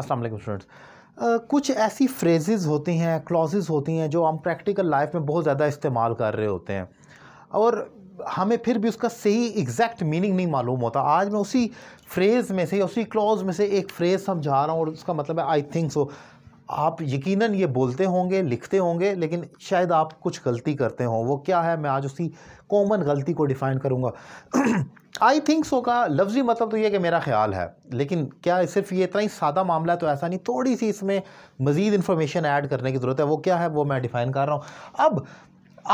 अस्सलाम वालेकुम स्टूडेंट्स कुछ ऐसी फ्रेजेस होती हैं क्लॉज़ होती हैं जो हम प्रैक्टिकल लाइफ में बहुत ज़्यादा इस्तेमाल कर रहे होते हैं और हमें फिर भी उसका सही एग्जैक्ट मीनिंग नहीं मालूम होता आज मैं उसी फ्रेज़ में से उसी क्लॉज में से एक फ्रेज़ समझा रहा हूँ और उसका मतलब है आई थिंक सो आप यकीनन ये बोलते होंगे लिखते होंगे लेकिन शायद आप कुछ गलती करते हों वो क्या है मैं आज उसी कॉमन गलती को डिफ़ाइन करूँगा आई थिंक सो का लफ्ज़ी मतलब तो ये कि मेरा ख्याल है लेकिन क्या सिर्फ ये इतना ही सादा मामला है तो ऐसा नहीं थोड़ी सी इसमें मज़ीद इन्फॉर्मेशन ऐड करने की ज़रूरत है वो क्या है वो मैं डिफ़ाइन कर रहा हूँ अब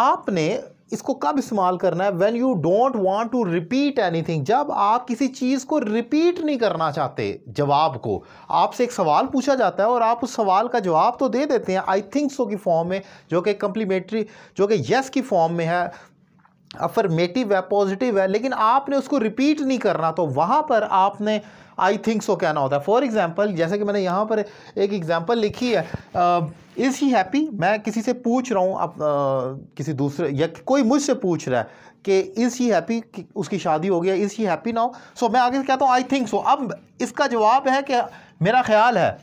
आपने इसको कब इस्तेमाल करना है when you don't want to repeat thing जब आप किसी चीज़ को रिपीट नहीं करना चाहते जवाब को आपसे एक सवाल पूछा जाता है और आप उस सवाल का जवाब तो दे देते हैं आई थिंक सो की फॉर्म में जो कि कम्प्लीमेंट्री जो कि येस की फॉर्म में है अफर्मेटिव है पॉजिटिव है लेकिन आपने उसको रिपीट नहीं करना तो वहाँ पर आपने आई थिंक सो कहना होता है फॉर एग्ज़ाम्पल जैसे कि मैंने यहाँ पर एक एग्ज़ाम्पल लिखी है इज़ ही हैप्पी मैं किसी से पूछ रहा हूँ अब किसी दूसरे या कोई मुझसे पूछ रहा है कि इज़ ही हैप्पी उसकी शादी हो गया इज़ ही हैप्पी ना हो सो मैं आगे से कहता हूँ आई थिंक सो अब इसका जवाब है कि मेरा ख्याल है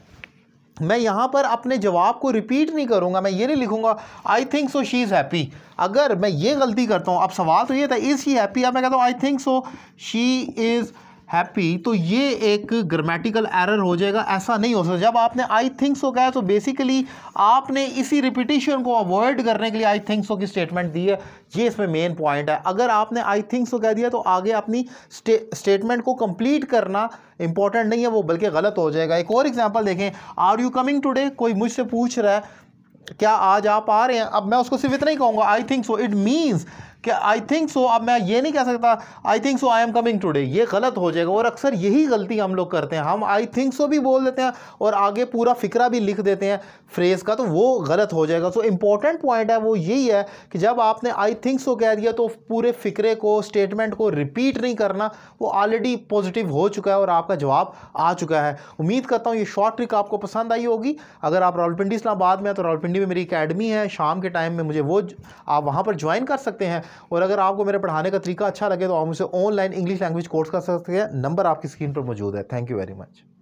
मैं यहाँ पर अपने जवाब को रिपीट नहीं करूँगा मैं ये नहीं लिखूँगा I think so she is happy अगर मैं ये गलती करता हूँ अब सवाल तो ये था इज़ ही हैप्पी अब मैं कहता हूँ I think so she is happy तो ये एक ग्रामेटिकल एरर हो जाएगा ऐसा नहीं हो सकता जब आपने आई थिंक सो कहा तो बेसिकली आपने इसी रिपीटिशन को अवॉइड करने के लिए आई थिंक सो की स्टेटमेंट दी है ये इसमें मेन पॉइंट है अगर आपने आई थिंक सो कह दिया तो आगे अपनी स्टेटमेंट को कंप्लीट करना इंपॉर्टेंट नहीं है वो बल्कि गलत हो जाएगा एक और एग्जाम्पल देखें आर यू कमिंग टूडे कोई मुझसे पूछ रहा है क्या आज आप आ रहे हैं अब मैं उसको सिर्फ इतना ही कहूँगा I think so it means कि आई थिंक सो अब मैं ये नहीं कह सकता I think so I am coming today ये गलत हो जाएगा और अक्सर यही गलती हम लोग करते हैं हम आई थिंक सो भी बोल देते हैं और आगे पूरा फिक्रा भी लिख देते हैं फ्रेज़ का तो वो गलत हो जाएगा सो इम्पॉर्टेंट पॉइंट है वो यही है कि जब आपने आई थिंक सो कह दिया तो पूरे फिक्रे को स्टेटमेंट को रिपीट नहीं करना वो ऑलरेडी पॉजिटिव हो चुका है और आपका जवाब आ चुका है उम्मीद करता हूँ ये शॉर्ट ट्रिक आपको पसंद आई होगी अगर आप रावलपिंडी इस्लामाबाद में तो रावलपिंडी में मेरी अकेडमी है शाम के टाइम में मुझे वो आप वहाँ पर ज्वाइन कर सकते हैं और अगर आपको मेरे पढ़ाने का तरीका अच्छा लगे तो आप मुझे ऑनलाइन इंग्लिश लैंग्वेज कोर्स कर सकते हैं नंबर आपकी स्क्रीन पर मौजूद है थैंक यू वेरी मच